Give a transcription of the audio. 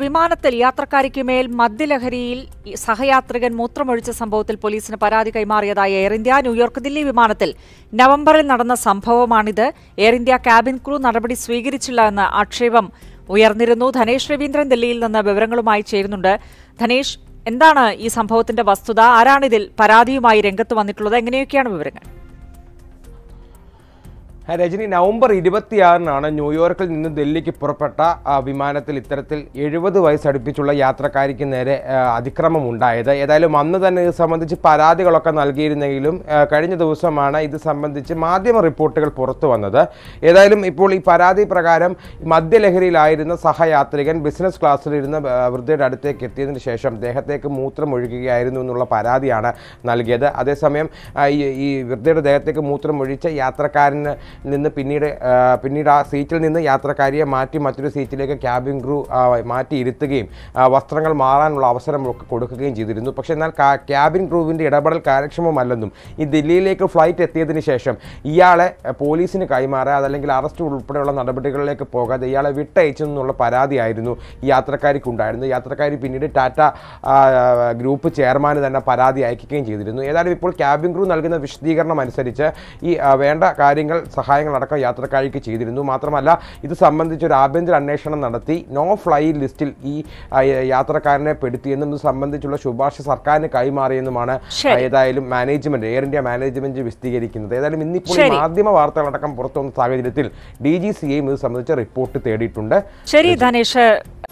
വിമാനത്തിൽ യാത്രക്കാരിക്ക് മേൽ മദ്യലഹരിയിൽ സഹയാത്രികൻ മൂത്രമൊഴിച്ച സംഭവത്തിൽ പോലീസിന് പരാതി കൈമാറിയതായി എയർ ഇന്ത്യ ന്യൂയോർക്ക് ദില്ലി വിമാനത്തിൽ നവംബറിൽ നടന്ന സംഭവമാണിത് എയർ ഇന്ത്യ ക്യാബിൻ ക്രൂ നടപടി സ്വീകരിച്ചില്ല എന്ന ആക്ഷേപം ഉയർന്നിരുന്നു ധനേഷ് രവീന്ദ്രൻ ദില്ലിയിൽ നിന്ന് വിവരങ്ങളുമായി ചേരുന്നുണ്ട് ധനേഷ് എന്താണ് ഈ സംഭവത്തിന്റെ വസ്തുത ആരാണിതിൽ പരാതിയുമായി രംഗത്ത് വന്നിട്ടുള്ളത് എങ്ങനെയൊക്കെയാണ് വിവരങ്ങൾ രജനി നവംബർ ഇരുപത്തിയാറിനാണ് ന്യൂയോർക്കിൽ നിന്ന് ഡൽഹിക്ക് പുറപ്പെട്ട വിമാനത്തിൽ ഇത്തരത്തിൽ എഴുപത് വയസ്സടുപ്പിച്ചുള്ള യാത്രക്കാരിക്ക് നേരെ അതിക്രമം ഉണ്ടായത് ഏതായാലും അന്ന് തന്നെ ഇത് സംബന്ധിച്ച് പരാതികളൊക്കെ നൽകിയിരുന്നെങ്കിലും കഴിഞ്ഞ ദിവസമാണ് ഇത് സംബന്ധിച്ച് മാധ്യമ റിപ്പോർട്ടുകൾ പുറത്തു വന്നത് ഏതായാലും ഇപ്പോൾ ഈ പരാതി പ്രകാരം മദ്യലഹരിയിലായിരുന്ന സഹയാത്രികൻ ബിസിനസ് ക്ലാസ്സിലിരുന്ന വൃദ്ധയുടെ അടുത്തേക്ക് എത്തിയതിന് ശേഷം ദേഹത്തേക്ക് മൂത്രമൊഴുകുകയായിരുന്നു എന്നുള്ള പരാതിയാണ് നൽകിയത് അതേസമയം ഈ വൃദ്ധയുടെ ദേഹത്തേക്ക് ഒഴിച്ച യാത്രക്കാരന് നിന്ന് പിന്നീട് പിന്നീട് ആ സീറ്റിൽ നിന്ന് യാത്രക്കാരിയെ മാറ്റി മറ്റൊരു സീറ്റിലേക്ക് ക്യാബിൻ ക്രൂ മാറ്റി ഇരുത്തുകയും വസ്ത്രങ്ങൾ മാറാനുള്ള അവസരം കൊടുക്കുകയും ചെയ്തിരുന്നു പക്ഷേ എന്നാൽ ക്യാബിൻ ക്രൂവിൻ്റെ ഇടപെടൽ കാര്യക്ഷമമല്ലെന്നും ഈ ദില്ലിയിലേക്ക് ഫ്ലൈറ്റ് എത്തിയതിന് ശേഷം ഇയാളെ പോലീസിന് കൈമാറാതെ അതല്ലെങ്കിൽ അറസ്റ്റ് ഉൾപ്പെടെയുള്ള നടപടികളിലേക്ക് പോകാതെ ഇയാളെ വിട്ടയച്ചെന്നുള്ള പരാതിയായിരുന്നു ഈ യാത്രക്കാരിക്കുണ്ടായിരുന്നു യാത്രക്കാരി പിന്നീട് ടാറ്റ ഗ്രൂപ്പ് ചെയർമാന് തന്നെ പരാതി അയക്കുകയും ചെയ്തിരുന്നു ഏതായാലും ഇപ്പോൾ ക്യാബിൻ ക്രൂ നൽകുന്ന വിശദീകരണം അനുസരിച്ച് ഈ വേണ്ട കാര്യങ്ങൾ സഹായങ്ങളടക്കം യാത്രക്കാരിക്ക് ചെയ്തിരുന്നു മാത്രമല്ല ഇത് സംബന്ധിച്ച് ഒരു ആഭ്യന്തര അന്വേഷണം നടത്തി നോ ഫ്ലൈ ലിസ്റ്റിൽ ഈ യാത്രക്കാരനെ പെടുത്തിയെന്നും ഇത് സംബന്ധിച്ചുള്ള ശുപാർശ സർക്കാരിന് കൈമാറിയെന്നുമാണ് ഏതായാലും മാനേജ്മെന്റ് എയർ ഇന്ത്യ മാനേജ്മെന്റ് വിശദീകരിക്കുന്നത് ഏതായാലും ഇന്നിപ്പോൾ മാധ്യമ വാർത്തകളടക്കം പുറത്തുവന്ന സാഹചര്യത്തിൽ ഡി ജി സി എയും ഇത് സംബന്ധിച്ച് റിപ്പോർട്ട് തേടിയിട്ടുണ്ട് ശരി ധനേഷ്